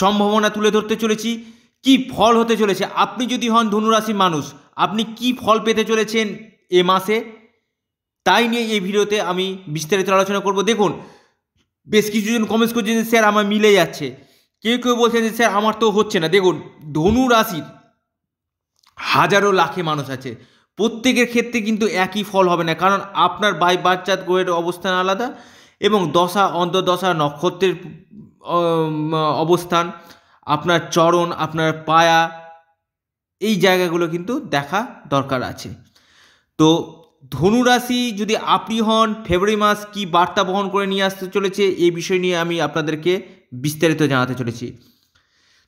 সম্ভাবনা তুলে ধরতে চলেছি কি ফল হতে চলেছে আপনি যদি হন ধনুরাশি মানুষ আপনি কি ফল পেতে চলেছেন এ মাসে তাই নিয়ে এই ভিডিওতে আমি বিস্তারিত আলোচনা করব দেখুন বেশ কিছুজন কমেন্টস করছেন যে স্যার আমার মিলে যাচ্ছে কেউ কেউ বলছেন যে স্যার আমার তো হচ্ছে না দেখুন ধনু রাশির হাজারো লাখে মানুষ আছে প্রত্যেকের ক্ষেত্রে কিন্তু একই ফল হবে না কারণ আপনার বাই বাচ্চার গ্রহের অবস্থান আলাদা এবং দশা অন্তর্দশা নক্ষত্রের অবস্থান আপনার চরণ আপনার পায়া এই জায়গাগুলো কিন্তু দেখা দরকার আছে তো ধনুরাশি যদি আপনি হন ফেব্রুয়ারি মাস কি বার্তা বহন করে নিয়ে আসতে চলেছে এই বিষয় নিয়ে আমি আপনাদেরকে বিস্তারিত জানাতে চলেছি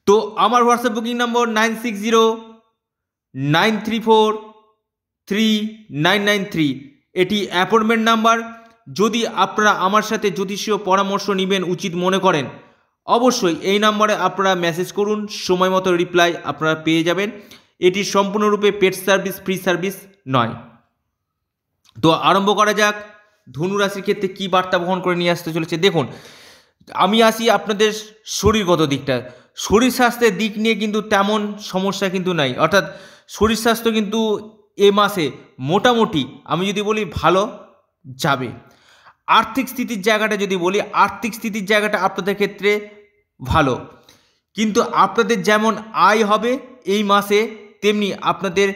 তো আমার WhatsApp booking number nine six zero nine three four three nine nine three এটি অ্যাপয়েন্টমেন্ট নাম্বার যদি আপনারা আমার সাথে জ্যোতিষীয় পরামর্শ নেবেন উচিত মনে করেন অবশ্যই এই নম্বরে আপনারা মেসেজ করুন সময় মতো রিপ্লাই আপনারা পেয়ে যাবেন এটি সম্পূর্ণরূপে পেট সার্ভিস ফ্রি সার্ভিস নয় তো আরম্ভ করা যাক ধনুরাশির ক্ষেত্রে কী বার্তা বহন করে নিয়ে আসতে চলেছে দেখুন আমি আসি আপনাদের শরীরগত দিকটা শরীর স্বাস্থ্যের দিক নিয়ে কিন্তু তেমন সমস্যা কিন্তু নাই অর্থাৎ শরীর স্বাস্থ্য কিন্তু এ মাসে মোটামুটি আমি যদি বলি ভালো যাবে আর্থিক স্থিতির জায়গাটা যদি বলি আর্থিক স্থিতির জায়গাটা আপনাদের ক্ষেত্রে ভালো কিন্তু আপনাদের যেমন আয় হবে এই মাসে তেমনি আপনাদের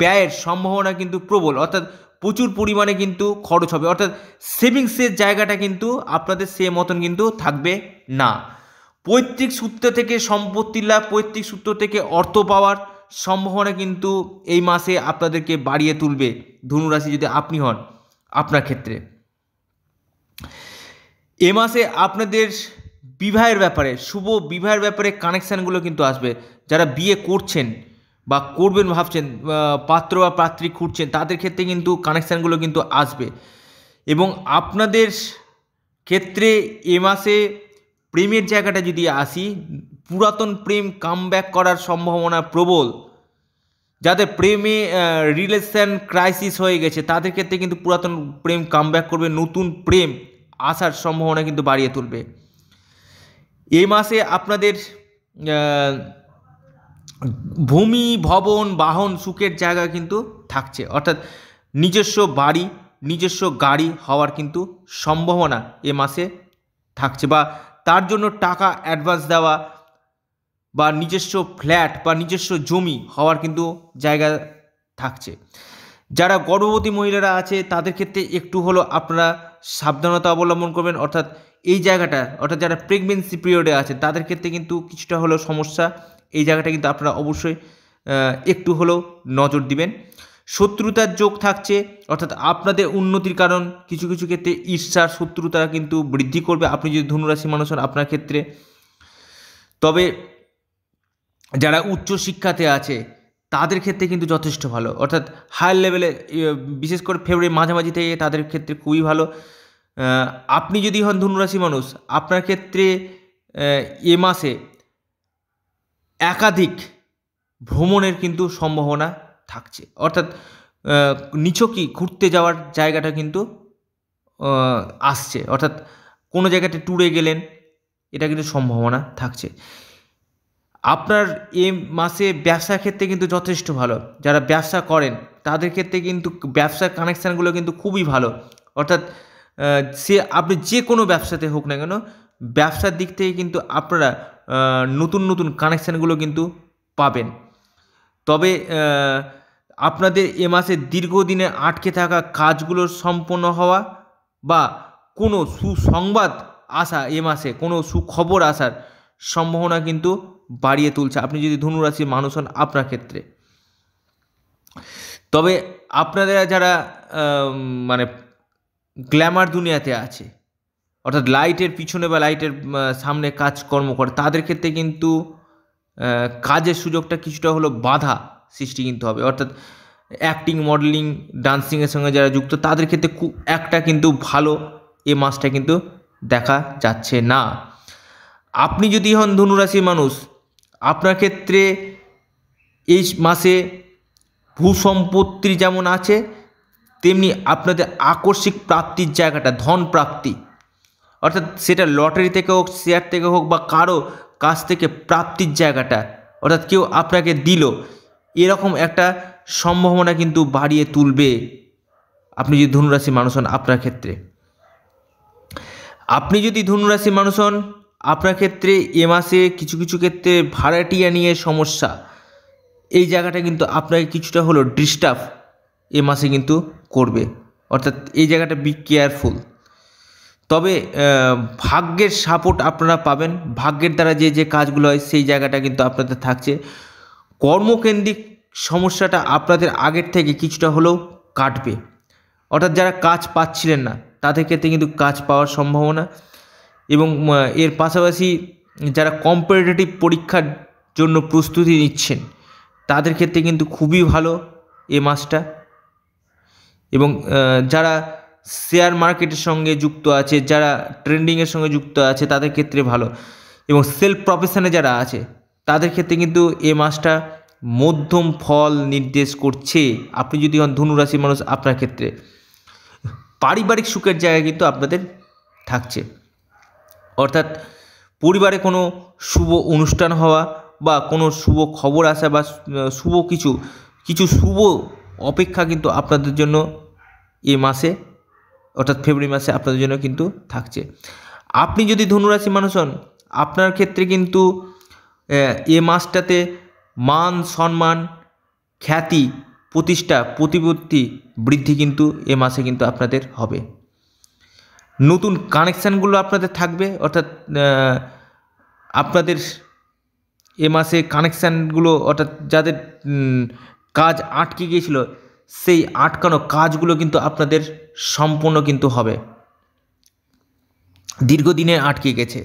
ব্যয়ের সম্ভাবনা কিন্তু প্রবল অর্থাৎ প্রচুর পরিমাণে কিন্তু খরচ হবে অর্থাৎ সেভিংসের জায়গাটা কিন্তু আপনাদের সে মতন কিন্তু থাকবে না পৈতৃক সূত্র থেকে সম্পত্তি লাভ পৈতৃক সূত্র থেকে অর্থ পাওয়ার সম্ভাবনা কিন্তু এই মাসে আপনাদেরকে বাড়িয়ে তুলবে ধনুরাশি যদি আপনি হন আপনার ক্ষেত্রে এ মাসে আপনাদের বিবাহের ব্যাপারে শুভ বিবাহের ব্যাপারে কানেকশানগুলো কিন্তু আসবে যারা বিয়ে করছেন বা করবেন ভাবছেন পাত্র বা পাত্রী খুঁজছেন তাদের ক্ষেত্রে কিন্তু কানেকশানগুলো কিন্তু আসবে এবং আপনাদের ক্ষেত্রে এ মাসে প্রেমের জায়গাটা যদি আসি পুরাতন প্রেম কাম করার সম্ভাবনা প্রবল যাদের প্রেমে রিলেশান ক্রাইসিস হয়ে গেছে তাদের ক্ষেত্রে কিন্তু পুরাতন প্রেম কাম করবে নতুন প্রেম আসার সম্ভাবনা কিন্তু বাড়িয়ে তুলবে এই মাসে আপনাদের ভূমি ভবন বাহন সুখের জায়গা কিন্তু থাকছে অর্থাৎ নিজস্ব বাড়ি নিজস্ব গাড়ি হওয়ার কিন্তু সম্ভাবনা এ মাসে থাকছে বা তার জন্য টাকা অ্যাডভান্স দেওয়া বা নিজস্ব ফ্ল্যাট বা নিজস্ব জমি হওয়ার কিন্তু জায়গা থাকছে যারা গর্ভবতী মহিলারা আছে তাদের ক্ষেত্রে একটু হলো আপনারা সাবধানতা অবলম্বন করবেন অর্থাৎ এই জায়গাটা অর্থাৎ যারা প্রেগনেন্সি পিরিয়ডে আছে তাদের ক্ষেত্রে কিন্তু কিছুটা হলেও সমস্যা এই জায়গাটা কিন্তু আপনারা অবশ্যই একটু হলেও নজর দিবেন শত্রুতার যোগ থাকছে অর্থাৎ আপনাদের উন্নতির কারণ কিছু কিছু ক্ষেত্রে ঈর্ষার শত্রুতা কিন্তু বৃদ্ধি করবে আপনি যদি ধনুরাশি মানুষ হন আপনার ক্ষেত্রে তবে যারা উচ্চ শিক্ষাতে আছে তাদের ক্ষেত্রে কিন্তু যথেষ্ট ভালো অর্থাৎ হায়ার লেভেলে বিশেষ করে ফেব্রুয়ারি মাঝামাঝি থেকে তাদের ক্ষেত্রে খুবই ভালো আপনি যদি হন ধনুরাশি মানুষ আপনার ক্ষেত্রে এ মাসে একাধিক ভ্রমণের কিন্তু সম্ভাবনা থাকছে অর্থাৎ নিচকি ঘুরতে যাওয়ার জায়গাটা কিন্তু আসছে অর্থাৎ কোনো জায়গাতে ট্যুরে গেলেন এটা কিন্তু সম্ভাবনা থাকছে আপনার এ মাসে ব্যবসার ক্ষেত্রে কিন্তু যথেষ্ট ভালো যারা ব্যবসা করেন তাদের ক্ষেত্রে কিন্তু ব্যবসার কানেকশানগুলো কিন্তু খুবই ভালো অর্থাৎ সে আপনি যে কোনো ব্যবসাতে হোক না কেন ব্যবসার দিক থেকে কিন্তু আপনারা নতুন নতুন কানেকশানগুলো কিন্তু পাবেন তবে আপনাদের এ মাসে দীর্ঘদিনে আটকে থাকা কাজগুলো সম্পন্ন হওয়া বা কোনো সুসংবাদ আসা এ মাসে কোনো সুখবর আসার সম্ভাবনা কিন্তু বাড়িয়ে তুলছে আপনি যদি ধনুরাশির মানুষ হন আপনার ক্ষেত্রে তবে আপনারা যারা মানে গ্ল্যামার দুনিয়াতে আছে অর্থাৎ লাইটের পিছনে বা লাইটের সামনে কাজকর্ম করে তাদের ক্ষেত্রে কিন্তু কাজের সুযোগটা কিছুটা হলো বাধা সৃষ্টি কিন্তু হবে অর্থাৎ অ্যাক্টিং মডেলিং ডান্সিংয়ের সঙ্গে যারা যুক্ত তাদের ক্ষেত্রে খুব একটা কিন্তু ভালো এ মাসটা কিন্তু দেখা যাচ্ছে না আপনি যদি হন ধনুরাশির মানুষ আপনার ক্ষেত্রে এই মাসে ভূসম্পত্তি যেমন আছে তেমনি আপনাদের আকস্মিক প্রাপ্তির জায়গাটা ধন প্রাপ্তি অর্থাৎ সেটা লটারি থেকে হোক শেয়ার থেকে হোক বা কারো কাছ থেকে প্রাপ্তির জায়গাটা অর্থাৎ কেউ আপনাকে দিল এরকম একটা সম্ভাবনা কিন্তু বাড়িয়ে তুলবে আপনি যদি ধনুরাশি মানুষ হন আপনার ক্ষেত্রে আপনি যদি ধনুরাশি মানুষ হন আপনার ক্ষেত্রে এ মাসে কিছু কিছু ক্ষেত্রে ভাড়াটিয়া নিয়ে সমস্যা এই জায়গাটা কিন্তু আপনাকে কিছুটা হলো ডিস্টার্ব এ মাসে কিন্তু করবে অর্থাৎ এই জায়গাটা বি কেয়ারফুল তবে ভাগ্যের সাপোর্ট আপনারা পাবেন ভাগ্যের দ্বারা যে যে কাজগুলো হয় সেই জায়গাটা কিন্তু আপনাদের থাকছে কর্মকেন্দ্রিক সমস্যাটা আপনাদের আগের থেকে কিছুটা হলেও কাটবে অর্থাৎ যারা কাজ পাচ্ছিলেন না তাদের ক্ষেত্রে কিন্তু কাজ পাওয়ার সম্ভাবনা এবং এর পাশাপাশি যারা কম্পিটিটিভ পরীক্ষার জন্য প্রস্তুতি নিচ্ছেন তাদের ক্ষেত্রে কিন্তু খুবই ভালো এ মাসটা এবং যারা শেয়ার মার্কেটের সঙ্গে যুক্ত আছে যারা ট্রেন্ডিংয়ের সঙ্গে যুক্ত আছে তাদের ক্ষেত্রে ভালো এবং সেলফ প্রফেশনে যারা আছে তাদের ক্ষেত্রে কিন্তু এ মাসটা মধ্যম ফল নির্দেশ করছে আপনি যদি হন ধনুরাশির মানুষ আপনার ক্ষেত্রে পারিবারিক সুখের জায়গা কিন্তু আপনাদের থাকছে অর্থাৎ পরিবারে কোনো শুভ অনুষ্ঠান হওয়া বা কোনো শুভ খবর আসা বা শুভ কিছু কিছু শুভ অপেক্ষা কিন্তু আপনাদের জন্য এ মাসে অর্থাৎ ফেব্রুয়ারি মাসে আপনাদের জন্য কিন্তু থাকছে আপনি যদি ধনুরাশি মানুষ হন আপনার ক্ষেত্রে কিন্তু এ মাসটাতে মান সম্মান খ্যাতি প্রতিষ্ঠা প্রতিপত্তি বৃদ্ধি কিন্তু এ মাসে কিন্তু আপনাদের হবে নতুন কানেকশানগুলো আপনাদের থাকবে অর্থাৎ আপনাদের এ মাসে কানেকশানগুলো অর্থাৎ যাদের কাজ আটকে গিয়েছিল সেই আটকানো কাজগুলো কিন্তু আপনাদের সম্পূর্ণ কিন্তু হবে দীর্ঘদিনে আটকে গেছে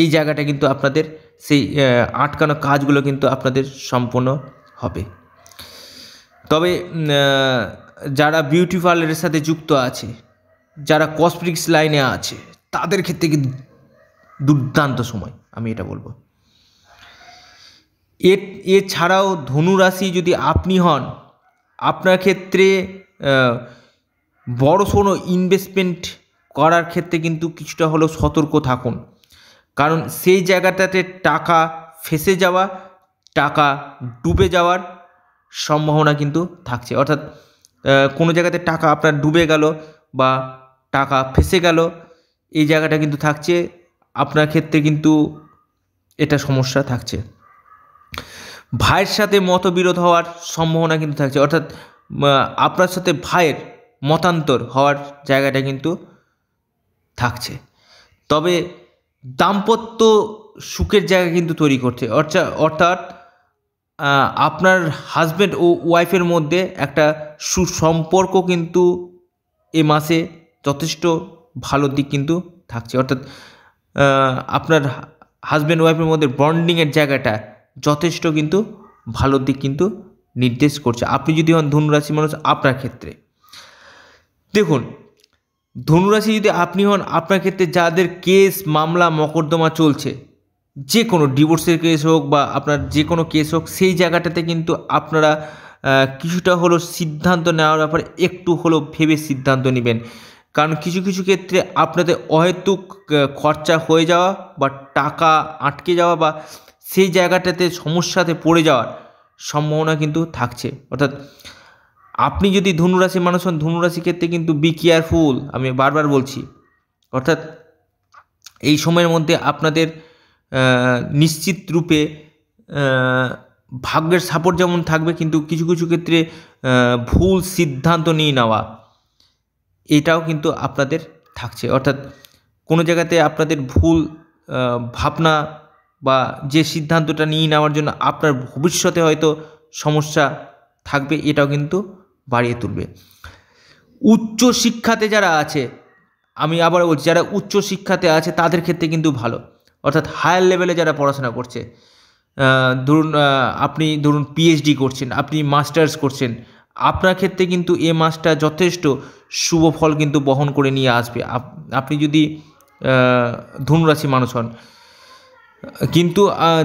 এই জায়গাটা কিন্তু আপনাদের সেই আটকানো কাজগুলো কিন্তু আপনাদের সম্পূর্ণ হবে তবে যারা বিউটি পার্লারের সাথে যুক্ত আছে যারা কসমেটিক্স লাইনে আছে তাদের ক্ষেত্রে কিন্তু দুর্দান্ত সময় আমি এটা বলবো এর এছাড়াও ধনুরাশি যদি আপনি হন আপনার ক্ষেত্রে সড়ো ইনভেস্টমেন্ট করার ক্ষেত্রে কিন্তু কিছুটা হলেও সতর্ক থাকুন কারণ সেই জায়গাটাতে টাকা ফেসে যাওয়া টাকা ডুবে যাওয়ার সম্ভাবনা কিন্তু থাকছে অর্থাৎ কোনো জায়গাতে টাকা আপনার ডুবে গেল বা টাকা ফেসে গেল এই জায়গাটা কিন্তু থাকছে আপনার ক্ষেত্রে কিন্তু এটা সমস্যা থাকছে ভাইয়ের সাথে মতবিরোধ হওয়ার সম্ভাবনা কিন্তু থাকছে অর্থাৎ আপনার সাথে ভাইয়ের মতান্তর হওয়ার জায়গাটা কিন্তু থাকছে তবে দাম্পত্য সুখের জায়গা কিন্তু তৈরি করছে অর্থাৎ আপনার হাজব্যান্ড ও ওয়াইফের মধ্যে একটা সুসম্পর্ক কিন্তু এ মাসে যথেষ্ট ভালো দিক কিন্তু থাকছে অর্থাৎ আপনার হাজব্যান্ড ওয়াইফের মধ্যে বন্ডিংয়ের জায়গাটা যথেষ্ট কিন্তু ভালোর দিক কিন্তু নির্দেশ করছে আপনি যদি হন ধনুরাশি মানুষ আপনার ক্ষেত্রে দেখুন ধনুরাশি যদি আপনি হন আপনার ক্ষেত্রে যাদের কেস মামলা মকদ্দমা চলছে যে কোনো ডিভোর্সের কেস হোক বা আপনার যে কোনো কেস হোক সেই জায়গাটাতে কিন্তু আপনারা কিছুটা হলো সিদ্ধান্ত নেওয়ার ব্যাপারে একটু হলো ভেবে সিদ্ধান্ত নেবেন কারণ কিছু কিছু ক্ষেত্রে আপনাদের অহেতুক খরচা হয়ে যাওয়া বা টাকা আটকে যাওয়া বা সেই জায়গাটাতে সমস্যাতে পড়ে যাওয়ার সম্ভাবনা কিন্তু থাকছে অর্থাৎ আপনি যদি ধনুরাশি মানুষ হন ধনুরাশি ক্ষেত্রে কিন্তু বি কেয়ারফুল আমি বারবার বলছি অর্থাৎ এই সময়ের মধ্যে আপনাদের নিশ্চিত রূপে ভাগ্যের সাপোর্ট যেমন থাকবে কিন্তু কিছু কিছু ক্ষেত্রে ভুল সিদ্ধান্ত নিয়ে নেওয়া এটাও কিন্তু আপনাদের থাকছে অর্থাৎ কোনো জায়গাতে আপনাদের ভুল ভাবনা বা যে সিদ্ধান্তটা নিয়ে নেওয়ার জন্য আপনার ভবিষ্যতে হয়তো সমস্যা থাকবে এটাও কিন্তু বাড়িয়ে তুলবে উচ্চ শিক্ষাতে যারা আছে আমি আবার বলছি যারা উচ্চ শিক্ষাতে আছে তাদের ক্ষেত্রে কিন্তু ভালো অর্থাৎ হায়ার লেভেলে যারা পড়াশোনা করছে ধরুন আপনি ধরুন পিএইচডি করছেন আপনি মাস্টার্স করছেন আপনার ক্ষেত্রে কিন্তু এ মাসটা যথেষ্ট শুভ ফল কিন্তু বহন করে নিয়ে আসবে আপনি যদি ধনুরাশি মানুষ হন কিন্তু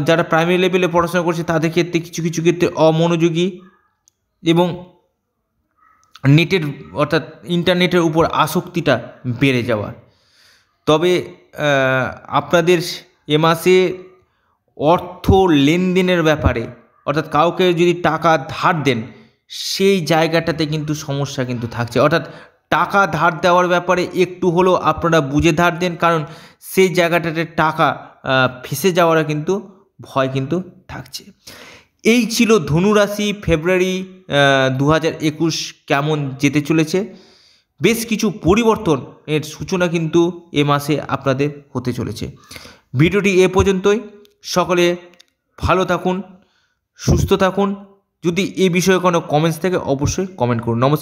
যারা প্রাইমারি লেভেলে পড়াশোনা করছে তাদের ক্ষেত্রে কিছু কিছু ক্ষেত্রে অমনোযোগী এবং নেটের অর্থাৎ ইন্টারনেটের উপর আসক্তিটা বেড়ে যাওয়া তবে আপনাদের এ মাসে অর্থ লেনদেনের ব্যাপারে অর্থাৎ কাউকে যদি টাকা ধার দেন সেই জায়গাটাতে কিন্তু সমস্যা কিন্তু থাকছে অর্থাৎ টাকা ধার দেওয়ার ব্যাপারে একটু হলেও আপনারা বুঝে ধার দেন কারণ সেই জায়গাটাতে টাকা ফেসে যাওয়ারও কিন্তু ভয় কিন্তু থাকছে এই ছিল ধনুরাশি ফেব্রুয়ারি দু কেমন যেতে চলেছে বেশ কিছু পরিবর্তনের সূচনা কিন্তু এ মাসে আপনাদের হতে চলেছে ভিডিওটি এ পর্যন্তই সকলে ভালো থাকুন সুস্থ থাকুন যদি এ বিষয়ে কোনো কমেন্টস থাকে অবশ্যই কমেন্ট করুন নমস্কার